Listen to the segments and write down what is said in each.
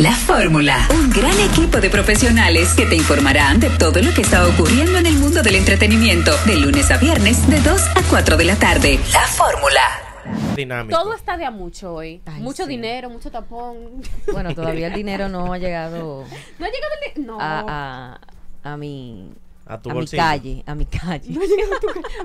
La Fórmula, un gran equipo de profesionales que te informarán de todo lo que está ocurriendo en el mundo del entretenimiento de lunes a viernes de 2 a 4 de la tarde. La Fórmula. Todo está de a mucho hoy. mucho dinero, mucho tapón. Bueno, todavía el dinero no ha llegado. No ha llegado no. a, a, a mi a tu bolsillo. mi calle, a mi calle.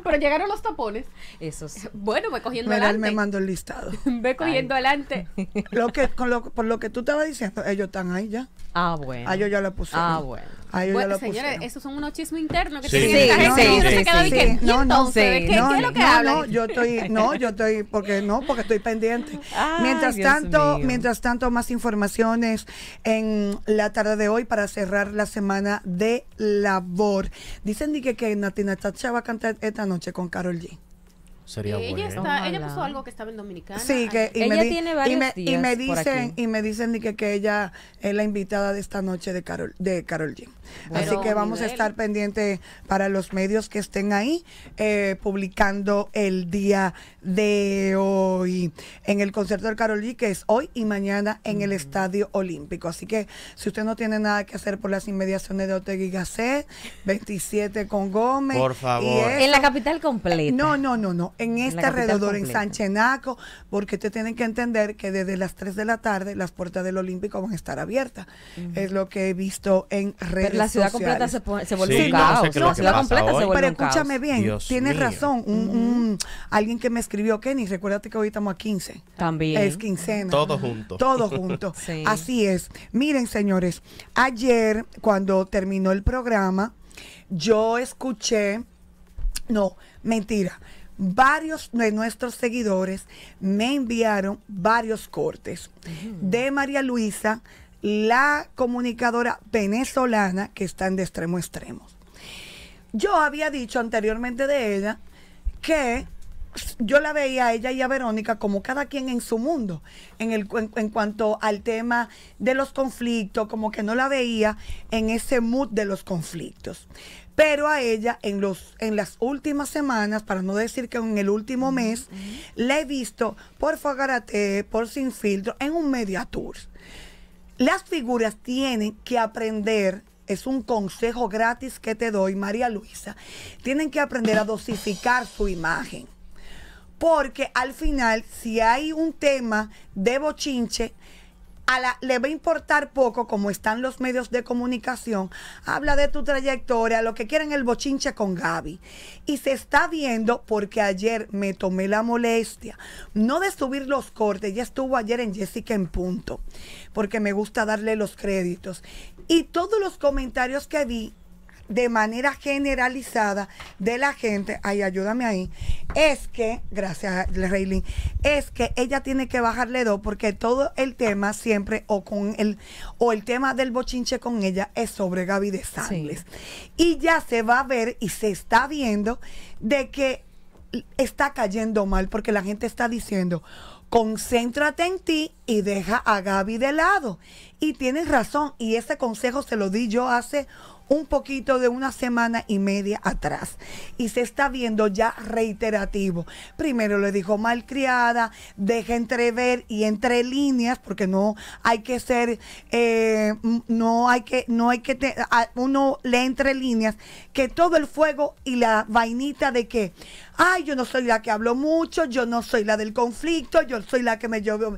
Pero llegaron los tapones. Eso sí. Bueno, voy cogiendo adelante. Él me mandó el listado. Ve cogiendo adelante. Lo que, con lo, por lo que tú estabas diciendo, ellos están ahí ya. Ah, bueno. A ah, yo ya lo pusieron. Ah, bueno bueno, señores, esos son unos chismos internos que sí. tienen sí, No, sí, se queda No, no, sé. no, no, yo estoy, no, yo estoy, porque no, porque estoy pendiente. mientras tanto, mientras tanto, más informaciones en la tarde de hoy para cerrar la semana de labor. Dicen que, que Natina Tacha va a cantar esta noche con Carol G ella ella puso algo que estaba en Dominicana. Sí, y ella me tiene y me, días y me dicen, Y que, que, ella es la invitada de esta noche de Carol, de Carol Así que vamos a estar pendientes para los medios que estén ahí eh, publicando el día de hoy en el concierto de Carol G, que es hoy y mañana en el Estadio Olímpico. Así que si usted no tiene nada que hacer por las inmediaciones de Otegui Gasset, 27 con Gómez. Por favor. en la capital completa. Eh, no, no, no, no en este en alrededor, en Sanchenaco, porque te tienen que entender que desde las 3 de la tarde las puertas del Olímpico van a estar abiertas. Es lo que he visto en redes Pero la ciudad completa se, se volvió caos. la ciudad completa se volvió Pero escúchame bien, tienes razón. alguien que me escribió, Kenny, recuérdate que hoy estamos a 15. También. Es quincena. Todos juntos. Todos juntos. Así es. Miren, señores, ayer cuando terminó el programa, yo escuché, no, mentira, varios de nuestros seguidores me enviaron varios cortes de María Luisa, la comunicadora venezolana que está en de extremo a extremo. Yo había dicho anteriormente de ella que yo la veía a ella y a Verónica como cada quien en su mundo, en, el, en, cuanto al tema de los conflictos, como que no la veía en ese mood de los conflictos. Pero a ella en, los, en las últimas semanas, para no decir que en el último mes, la he visto por Fogarate, por Sin Filtro, en un Media Tour. Las figuras tienen que aprender es un consejo gratis que te doy, María Luisa, tienen que aprender a dosificar su imagen. Porque al final, si hay un tema de bochinche, le va a importar poco como están los medios de comunicación. Habla de tu trayectoria, lo que quieren el bochinche con Gaby. Y se está viendo porque ayer me tomé la molestia, no de subir los cortes, ya estuvo ayer en Jessica en punto, porque me gusta darle los créditos. Y todos los comentarios que vi de manera generalizada de la gente, ay, ayúdame ahí, es que, gracias, Reilín, es que ella tiene que bajarle dos porque todo el tema siempre, o con el, o el tema del bochinche con ella, es sobre Gaby de Sangles. Y ya se va a ver y se está viendo de que está cayendo mal porque la gente está diciendo, concéntrate en ti y deja a Gaby de lado. Y tienes razón, y ese consejo se lo di yo hace un poquito de una semana y media atrás y se está viendo ya reiterativo. Primero le dijo malcriada, deja entrever y entre líneas, porque no hay que ser, eh, no hay que, no hay que, uno lee entre líneas que todo el fuego y la vainita de que ay, yo no soy la que hablo mucho, yo no soy la del conflicto, yo soy la que me llevo,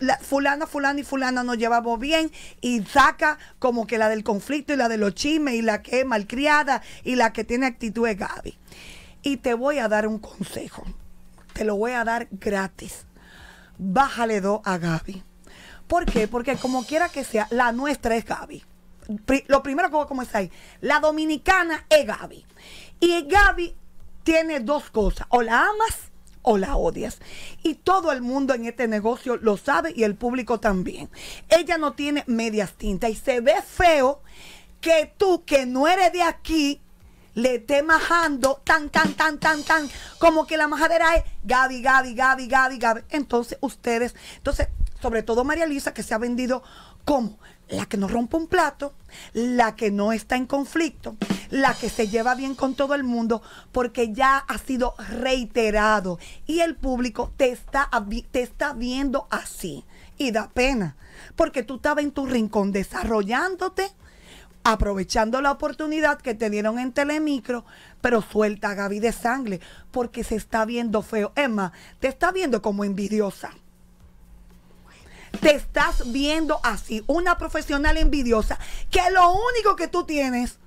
la, fulana, fulana y fulana nos llevamos bien y saca como que la del conflicto y la de los chimes y la que es malcriada y la que tiene actitud es Gaby. Y te voy a dar un consejo, te lo voy a dar gratis. Bájale dos a Gaby. ¿Por qué? Porque como quiera que sea, la nuestra es Gaby. Lo primero que voy a comenzar ahí, la dominicana es Gaby. Y Gaby tiene dos cosas, o la amas o la odias. Y todo el mundo en este negocio lo sabe y el público también. Ella no tiene medias tintas y se ve feo que tú, que no eres de aquí, le estés majando tan, tan, tan, tan, tan, como que la majadera es Gaby, Gaby, Gaby, Gaby, Gaby. Entonces ustedes, entonces sobre todo María Elisa, que se ha vendido como la que no rompe un plato, la que no está en conflicto, la que se lleva bien con todo el mundo, porque ya ha sido reiterado y el público te está, te está viendo así. Y da pena, porque tú estabas en tu rincón desarrollándote, aprovechando la oportunidad que te dieron en Telemicro, pero suelta a Gaby de sangre, porque se está viendo feo. Emma, te está viendo como envidiosa te estás viendo así, una profesional envidiosa, que lo único que tú tienes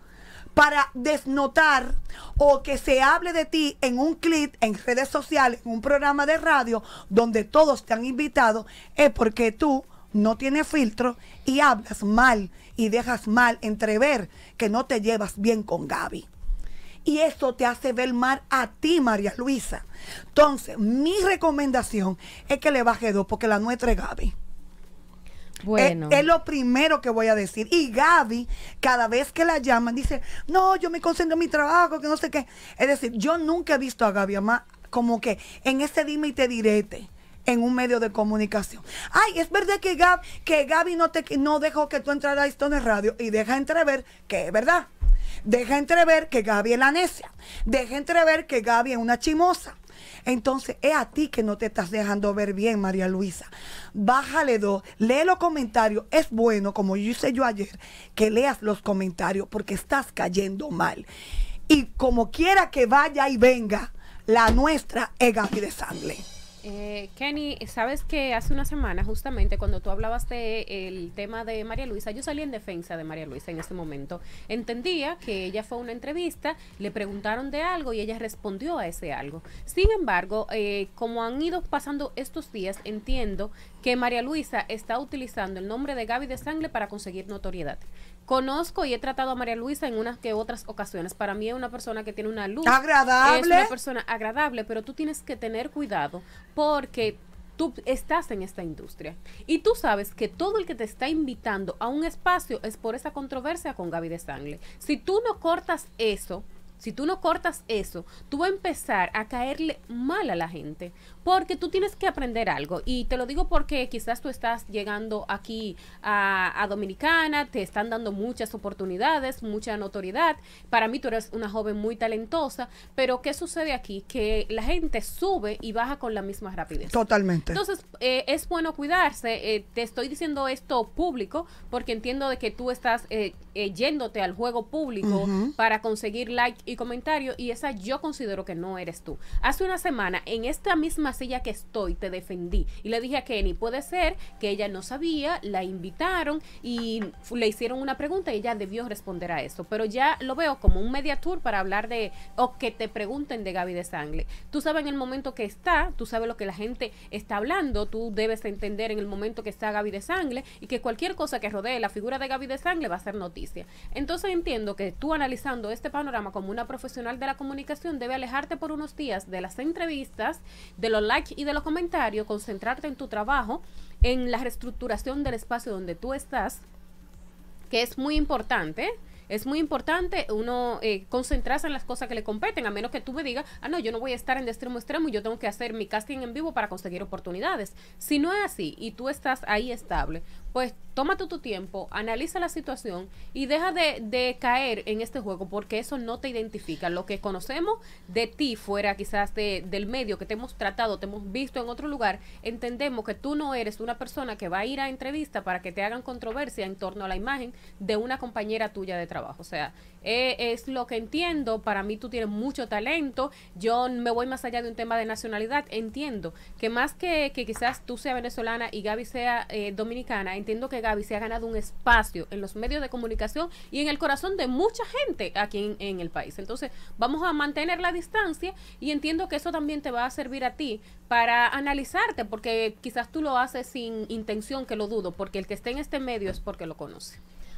para desnotar o que se hable de ti en un clip, en redes sociales, en un programa de radio donde todos te han invitado, es porque tú no tienes filtro y hablas mal y dejas mal entrever que no te llevas bien con Gaby. Y eso te hace ver mal a ti, María Luisa. Entonces, mi recomendación es que le baje dos porque la nuestra es Gaby. Es, lo primero que voy a decir. Y Gaby, cada vez que la llaman, dice, no, yo me concentro en mi trabajo, que no sé qué. Es decir, yo nunca he visto a Gaby más como que en ese dime y te direte en un medio de comunicación. Ay, es verdad que, que Gaby no, te, no dejó que tú entraras a Stone Radio y deja entrever que es verdad. Deja entrever que Gaby es la necia. Deja entrever que Gaby es una chimosa. Entonces, es a ti que no te estás dejando ver bien, María Luisa. Bájale dos, lee los comentarios. Es bueno, como yo hice yo ayer, que leas los comentarios porque estás cayendo mal. Y como quiera que vaya y venga, la nuestra es Gaby de sangre. Eh, Kenny, sabes que hace una semana, justamente cuando tú hablabas de el tema de María Luisa, yo salí en defensa de María Luisa en ese momento. Entendía que ella fue a una entrevista, le preguntaron de algo y ella respondió a ese algo. Sin embargo, eh, como han ido pasando estos días, entiendo que María Luisa está utilizando el nombre de Gaby de Sangre para conseguir notoriedad. Conozco y he tratado a María Luisa en unas que otras ocasiones. Para mí es una persona que tiene una luz. Agradable. Es una persona agradable, pero tú tienes que tener cuidado porque tú estás en esta industria y tú sabes que todo el que te está invitando a un espacio es por esa controversia con Gaby de Sangre. Si tú no cortas eso, si tú no cortas eso, tú vas a empezar a caerle mal a la gente porque tú tienes que aprender algo. Y te lo digo porque quizás tú estás llegando aquí a, Dominicana, te están dando muchas oportunidades, mucha notoriedad. Para mí tú eres una joven muy talentosa, pero ¿qué sucede aquí? Que la gente sube y baja con la misma rapidez. Totalmente. Entonces, eh, es bueno cuidarse. Eh, te estoy diciendo esto público porque entiendo de que tú estás eh, yéndote al juego público para conseguir like y comentario y esa yo considero que no eres tú. Hace una semana, en esta misma ya silla que estoy, te defendí. Y le dije a Kenny, puede ser que ella no sabía, la invitaron y le hicieron una pregunta y ella debió responder a eso. Pero ya lo veo como un media tour para hablar de, o que te pregunten de Gaby de Sangle. Tú sabes en el momento que está, tú sabes lo que la gente está hablando, tú debes entender en el momento que está Gaby de Sangle y que cualquier cosa que rodee la figura de Gaby de Sangle va a ser noticia. Entonces entiendo que tú analizando este panorama como una profesional de la comunicación debe alejarte por unos días de las entrevistas, de los like y de los comentarios, concentrarte en tu trabajo, en la reestructuración del espacio donde tú estás, que es muy importante. Es muy importante uno eh, concentrarse en las cosas que le competen, a menos que tú me digas, ah, no, yo no voy a estar en de extremo extremo extremo, yo tengo que hacer mi casting en vivo para conseguir oportunidades. Si no es así y tú estás ahí estable, pues tómate tu tiempo, analiza la situación y deja de, caer en este juego porque eso no te identifica. Lo que conocemos de ti fuera quizás del medio que te hemos tratado, te hemos visto en otro lugar, entendemos que tú no eres una persona que va a ir a entrevista para que te hagan controversia en torno a la imagen de una compañera tuya de trabajo. O sea, eh, es lo que entiendo, para mí tú tienes mucho talento, yo me voy más allá de un tema de nacionalidad, entiendo que más que, que quizás tú sea venezolana y Gaby sea eh, dominicana, entiendo que se ha ganado un espacio en los medios de comunicación y en el corazón de mucha gente aquí en, el país. Entonces, vamos a mantener la distancia y entiendo que eso también te va a servir a ti para analizarte, porque quizás tú lo haces sin intención, que lo dudo, porque el que esté en este medio es porque lo conoce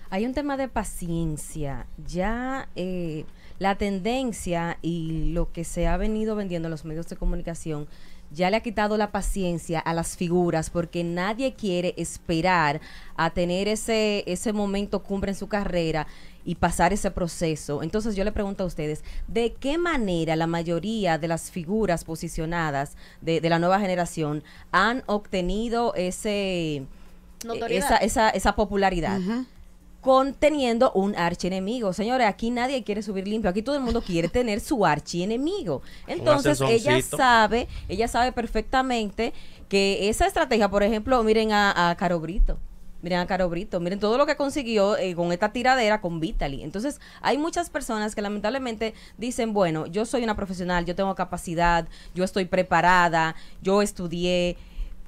hay un tema de paciencia. Ya eh, la tendencia y lo que se ha venido vendiendo en los medios de comunicación ya le ha quitado la paciencia a las figuras porque nadie quiere esperar a tener ese, ese momento cumbre en su carrera y pasar ese proceso. Entonces yo le pregunto a ustedes, ¿de qué manera la mayoría de las figuras posicionadas de, de la nueva generación han obtenido ese, esa, popularidad? conteniendo un archienemigo. Señores, aquí nadie quiere subir limpio, aquí todo el mundo quiere tener su archienemigo. Entonces, ella sabe, ella sabe perfectamente que esa estrategia, por ejemplo, miren a, Carobrito, Caro Brito. Miren a Caro Brito, miren todo lo que consiguió eh, con esta tiradera con Vitaly. Entonces, hay muchas personas que lamentablemente dicen, bueno, yo soy una profesional, yo tengo capacidad, yo estoy preparada, yo estudié,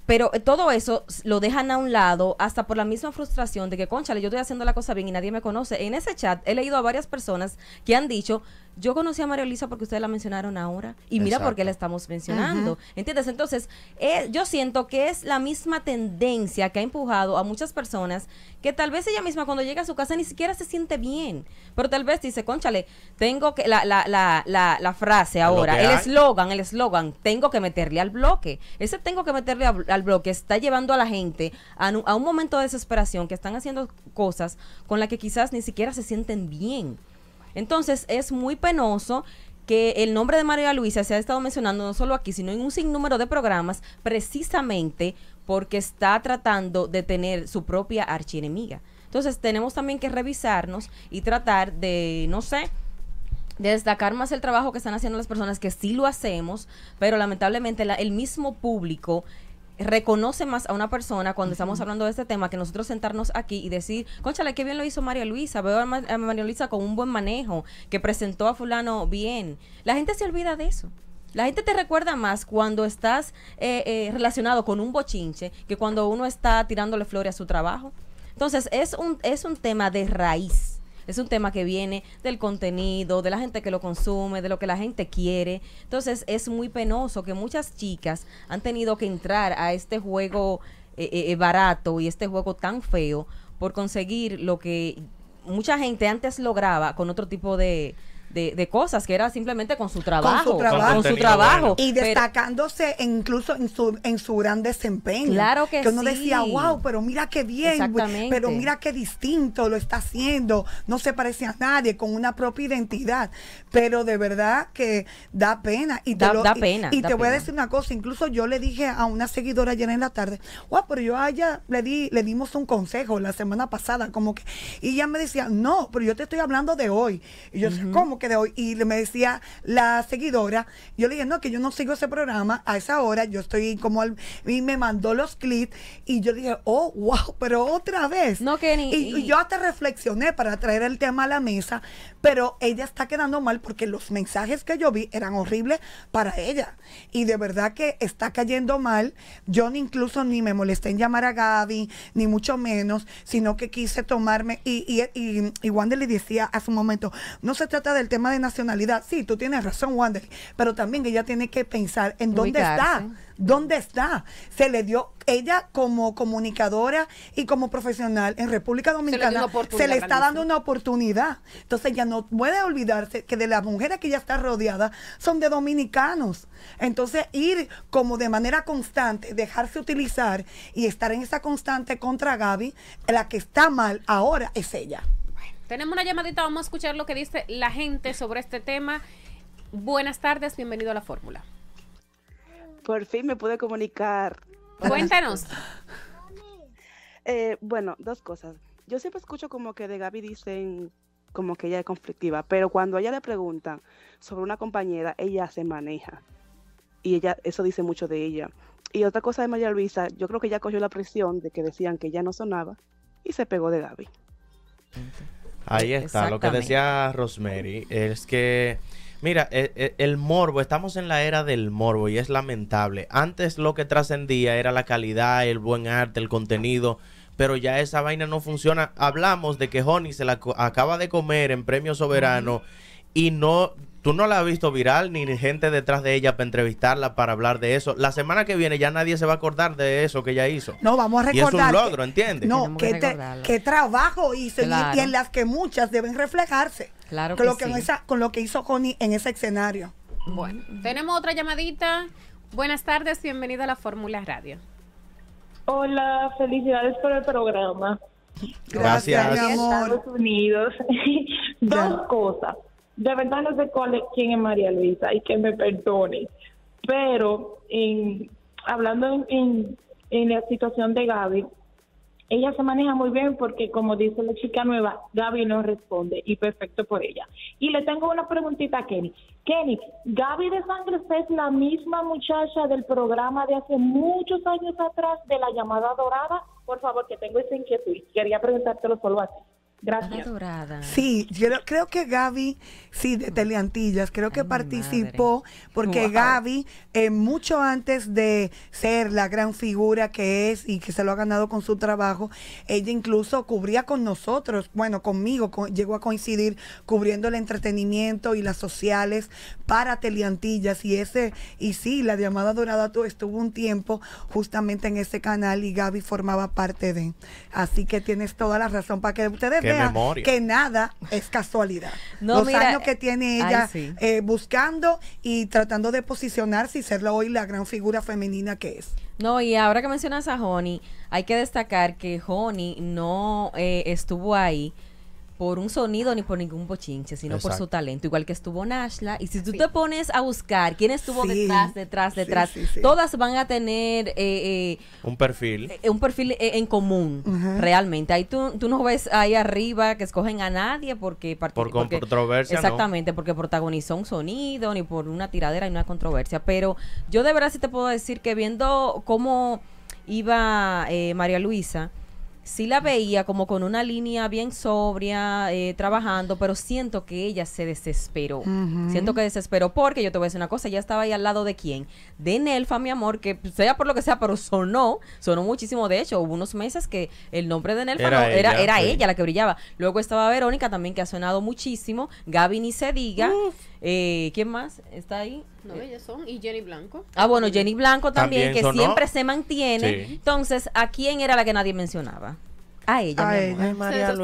pero eh, todo eso lo dejan a un lado hasta por la misma frustración de que, conchale, yo estoy haciendo la cosa bien y nadie me conoce. En ese chat he leído a varias personas que han dicho, yo conocí a María Elisa porque ustedes la mencionaron ahora y mira por qué la estamos mencionando. ¿Entiendes? Entonces, eh, yo siento que es la misma tendencia que ha empujado a muchas personas que tal vez ella misma cuando llega a su casa ni siquiera se siente bien, pero tal vez dice, conchale, tengo que, la, la, la, la, frase ahora, el eslogan, el eslogan, tengo que meterle al bloque. Ese tengo que meterle al bloque está llevando a la gente a, a un momento de desesperación que están haciendo cosas con las que quizás ni siquiera se sienten bien. Entonces es muy penoso que el nombre de María Luisa se ha estado mencionando no solo aquí, sino en un sinnúmero de programas, precisamente porque está tratando de tener su propia archienemiga. Entonces tenemos también que revisarnos y tratar de, no sé, de destacar más el trabajo que están haciendo las personas que sí lo hacemos, pero lamentablemente el mismo público reconoce más a una persona cuando estamos hablando de este tema que nosotros sentarnos aquí y decir, conchale, qué bien lo hizo María Luisa, veo a, María Luisa con un buen manejo, que presentó a fulano bien. La gente se olvida de eso. La gente te recuerda más cuando estás eh, eh, relacionado con un bochinche que cuando uno está tirándole flores a su trabajo. Entonces, es un, es un tema de raíz es un tema que viene del contenido, de la gente que lo consume, de lo que la gente quiere. Entonces es muy penoso que muchas chicas han tenido que entrar a este juego eh, eh, eh, barato y este juego tan feo por conseguir lo que mucha gente antes lograba con otro tipo de, de, cosas, que era simplemente con su trabajo. Con su trabajo. Y destacándose incluso en su, en su gran desempeño. Claro que, que uno decía, wow, pero mira qué bien, pero mira qué distinto lo está haciendo, no se parece a nadie, con una propia identidad. Pero de verdad que da pena. Y te Y, te voy a decir una cosa, incluso yo le dije a una seguidora ayer en la tarde, wow, pero yo a ella le, di, le dimos un consejo la semana pasada, como que, y ella me decía, no, pero yo te estoy hablando de hoy. Y yo, decía, ¿cómo? que de hoy. Y me decía la seguidora, yo le dije, no, que yo no sigo ese programa a esa hora, yo estoy como al, y me mandó los clips y yo dije, oh, wow, pero otra vez. No, que y, yo hasta reflexioné para traer el tema a la mesa, pero ella está quedando mal porque los mensajes que yo vi eran horribles para ella. Y de verdad que está cayendo mal. Yo ni incluso ni me molesté en llamar a Gaby, ni mucho menos, sino que quise tomarme. Y, y, y, y le decía hace un momento, no se trata de tema de nacionalidad. Sí, tú tienes razón, Wanda, pero también ella tiene que pensar en dónde está, dónde está. Se le dio, ella como comunicadora y como profesional en República Dominicana, se, se le, está dando una oportunidad. Entonces ya no puede olvidarse que de las mujeres que ya está rodeada son de dominicanos. Entonces ir como de manera constante, dejarse utilizar y estar en esa constante contra Gaby, la que está mal ahora es ella. Tenemos una llamadita, vamos a escuchar lo que dice la gente sobre este tema. Buenas tardes, bienvenido a la fórmula. Por fin me pude comunicar. Cuéntanos. Eh, bueno, dos cosas. Yo siempre escucho como que de Gaby dicen como que ella es conflictiva, pero cuando ella le pregunta sobre una compañera, ella se maneja. Y ella, eso dice mucho de ella. Y otra cosa de María Luisa, yo creo que ella cogió la presión de que decían que ella no sonaba y se pegó de Gaby. Ahí está, lo que decía Rosemary es que, mira, e, e, el, morbo, estamos en la era del morbo y es lamentable. Antes lo que trascendía era la calidad, el buen arte, el contenido, pero ya esa vaina no funciona. Hablamos de que Honey se la acaba de comer en Premio Soberano y no Tú no la has visto viral ni gente detrás de ella para entrevistarla, para hablar de eso. La semana que viene ya nadie se va a acordar de eso que ella hizo. No, vamos a recordar. Y es un logro, ¿entiendes? No, qué, este trabajo hizo y, en las que muchas deben reflejarse. Claro con lo que con lo que hizo Connie en ese escenario. Bueno, mm. tenemos otra llamadita. Buenas tardes, bienvenida a la Fórmula Radio. Hola, felicidades por el programa. Gracias, Gracias amor. Estados Unidos. Dos cosas de verdad no sé cuál quién es María Luisa y que me perdone, pero en, hablando en, la situación de Gaby, ella se maneja muy bien porque como dice la chica nueva, Gaby no responde y perfecto por ella. Y le tengo una preguntita a Kenny. Kenny, Gaby de Sangre es la misma muchacha del programa de hace muchos años atrás de la llamada dorada. Por favor, que tengo esa inquietud. Quería preguntártelo solo a ti. Gracias. Dorada. Sí, yo creo que Gaby, sí, de Teleantillas, creo que participó, porque Gaby, eh, mucho antes de ser la gran figura que es y que se lo ha ganado con su trabajo, ella incluso cubría con nosotros, bueno, conmigo, llegó a coincidir cubriendo el entretenimiento y las sociales para Teleantillas y ese, y sí, la llamada dorada estuvo un tiempo justamente en ese canal y Gaby formaba parte de. Así que tienes toda la razón para que ustedes que nada es casualidad. Los años que tiene ella eh, buscando y tratando de posicionarse y ser hoy la gran figura femenina que es. No, y ahora que mencionas a Honey hay que destacar que Honey no eh, estuvo ahí por un sonido ni por ningún bochinche, sino por su talento, igual que estuvo Nashla. Y si tú te pones a buscar quién estuvo detrás, detrás, detrás, todas van a tener eh, eh, un perfil. Eh, un perfil en común, realmente. Ahí tú, tú no ves ahí arriba que escogen a nadie porque... Por controversia. Exactamente, porque protagonizó un sonido, ni por una tiradera ni una controversia. Pero yo de verdad sí te puedo decir que viendo cómo iba María Luisa, sí la veía como con una línea bien sobria, eh, trabajando, pero siento que ella se desesperó. Siento que desesperó porque yo te voy a decir una cosa, ella estaba ahí al lado de quién? De Nelfa, mi amor, que sea por lo que sea, pero sonó, sonó muchísimo. De hecho, hubo unos meses que el nombre de Nelfa era, era, ella, la que brillaba. Luego estaba Verónica también, que ha sonado muchísimo. Gaby ni se diga. Eh, ¿Quién más está ahí? No, eh. ellas son. Y Jenny Blanco. Ah, bueno, Jenny Blanco también, que siempre se mantiene. Entonces, ¿a quién era la que nadie mencionaba? A ella,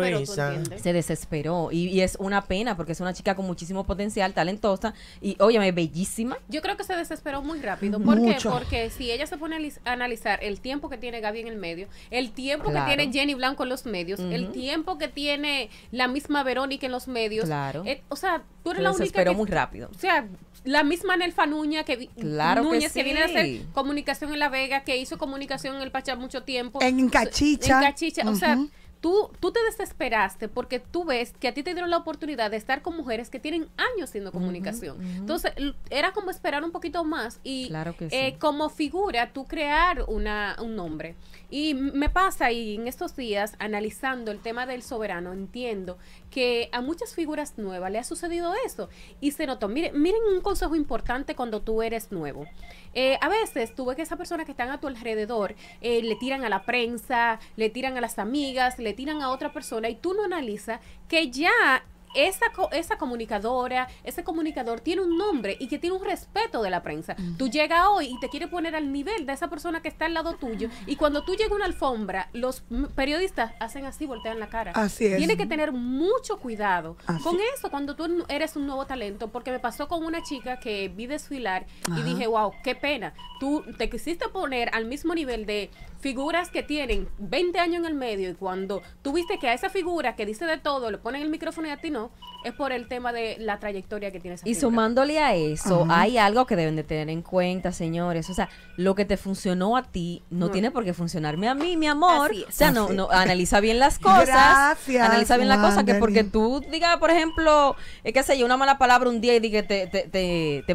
se desesperó. Y, es una pena porque es una chica con muchísimo potencial, talentosa y, óyeme, bellísima. Yo creo que se desesperó muy rápido. ¿Por qué? Porque si ella se pone a analizar el tiempo que tiene Gaby en el medio, el tiempo que tiene Jenny Blanco en los medios, el tiempo que tiene la misma Verónica en los medios. Claro. Eh, o sea, tú eres la única. Desesperó muy rápido. O sea, la misma Nelfa Nuña que, que, viene a hacer comunicación en La Vega, que hizo comunicación en el Pachá mucho tiempo. En Cachicha. En Cachicha. O sea, mm-hmm. tú, te desesperaste porque tú ves que a ti te dieron la oportunidad de estar con mujeres que tienen años siendo comunicación. Entonces, era como esperar un poquito más y eh, como figura tú crear un nombre. Y me pasa, y en estos días, analizando el tema del soberano, entiendo que a muchas figuras nuevas le ha sucedido eso. Y se notó, miren, miren un consejo importante cuando tú eres nuevo. Eh, a veces tú ves que esas personas que están a tu alrededor eh, le tiran a la prensa, le tiran a las amigas, le tiran a otra persona y tú no analizas que ya esa, esa comunicadora, ese comunicador tiene un nombre y que tiene un respeto de la prensa. Tú llegas hoy y te quieres poner al nivel de esa persona que está al lado tuyo y cuando tú llegas a una alfombra, los periodistas hacen así, voltean la cara. Así es. Tiene que tener mucho cuidado con eso cuando tú eres un nuevo talento, porque me pasó con una chica que vi desfilar y dije, wow, qué pena, tú te quisiste poner al mismo nivel de figuras que tienen 20 años en el medio y cuando tuviste que a esa figura que dice de todo le ponen el micrófono y a ti no, es por el tema de la trayectoria que tienes Y sumándole a eso, hay algo que deben de tener en cuenta, señores. O sea, lo que te funcionó a ti no, mm. tiene por qué funcionarme a mí, mi amor. O sea, no, no, analiza bien las cosas. Gracias, analiza bien las cosas, que porque tú digas, por ejemplo, es eh, qué sé yo, una mala palabra un día y diga te, te, te,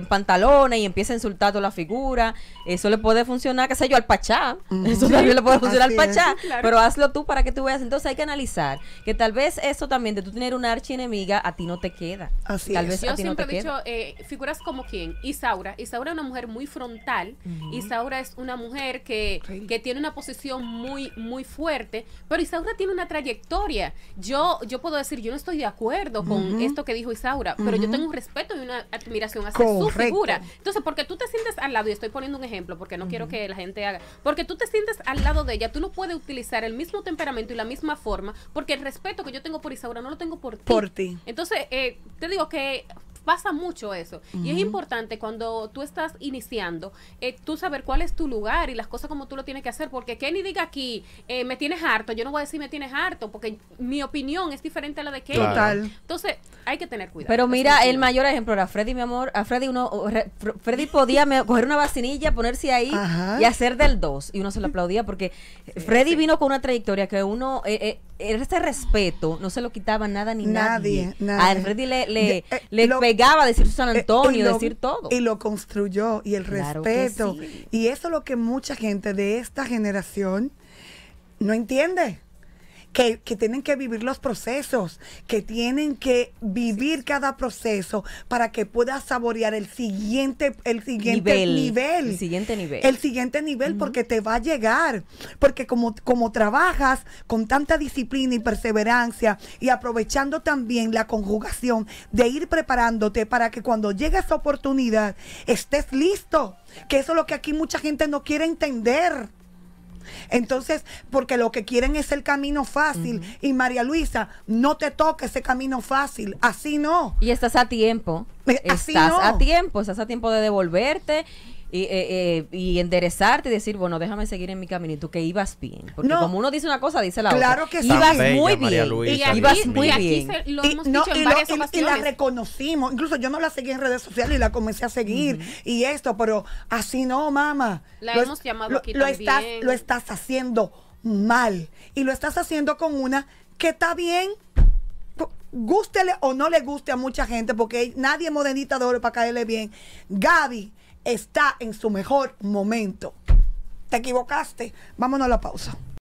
y empieza a insultar toda la figura. Eso le puede funcionar, qué sé yo, al pachá. Eso también le puede funcionar al pachá. Pero hazlo tú para que tú veas. Entonces hay que analizar que tal vez eso también de tú tener un archienemigo diga, a ti no te queda. Así Tal vez Yo siempre he dicho, eh, figuras como quién, Isaura. Isaura es una mujer muy frontal. Isaura es una mujer que, tiene una posición muy, muy fuerte. Pero Isaura tiene una trayectoria. Yo, yo puedo decir, yo no estoy de acuerdo con esto que dijo Isaura, pero yo tengo un respeto y una admiración hacia su figura. Entonces, porque tú te sientes al lado, y estoy poniendo un ejemplo porque no quiero que la gente haga, porque tú te sientes al lado de ella, tú no puedes utilizar el mismo temperamento y la misma forma, porque el respeto que yo tengo por Isaura no lo tengo Por ti. Entonces, eh, te digo que pasa mucho eso. Y es importante cuando tú estás iniciando, eh, tú saber cuál es tu lugar y las cosas como tú lo tienes que hacer. Porque Kenny diga aquí, eh, me tienes harto, yo no voy a decir me tienes harto, porque mi opinión es diferente a la de Kenny. Total. Entonces, hay que tener cuidado. Pero mira, el mayor ejemplo era Freddy, mi amor. A Freddy uno, Freddy podía coger una vacinilla, ponerse ahí y hacer del dos. Y uno se lo aplaudía porque Freddy vino con una trayectoria que uno, eh, ese respeto no se lo quitaba nada ni nadie. A Freddy le, le, eh, pegaba decir San eh, eh, Antonio, decir todo. Y lo construyó, y el respeto. Y eso es lo que mucha gente de esta generación no entiende que, tienen que vivir los procesos, que tienen que vivir cada proceso para que puedas saborear el siguiente, el siguiente nivel. el siguiente nivel. El siguiente nivel porque te va a llegar. Porque como, como trabajas con tanta disciplina y perseverancia y aprovechando también la conjugación de ir preparándote para que cuando llegue esa oportunidad estés listo. Que eso es lo que aquí mucha gente no quiere entender. Entonces, porque lo que quieren es el camino fácil. Y María Luisa, no te toque ese camino fácil. Así no. Y estás a tiempo. Eh, estás a tiempo, estás a tiempo de devolverte eh, eh, y, enderezarte y decir, bueno, déjame seguir en mi camino y tú que ibas bien. Porque como uno dice una cosa, dice la otra. Claro que sí. Ibas muy bien. Pues y ibas muy lo hemos la reconocimos. Incluso yo no la seguí en redes sociales y la comencé a seguir. Y esto, pero así no, mamá. La lo, hemos llamado aquí lo Estás, lo estás haciendo mal. Y lo estás haciendo con una que está bien gústele o no le guste a mucha gente, porque nadie es modenita de oro para caerle bien. Gaby está en su mejor momento. Te equivocaste. Vámonos a la pausa.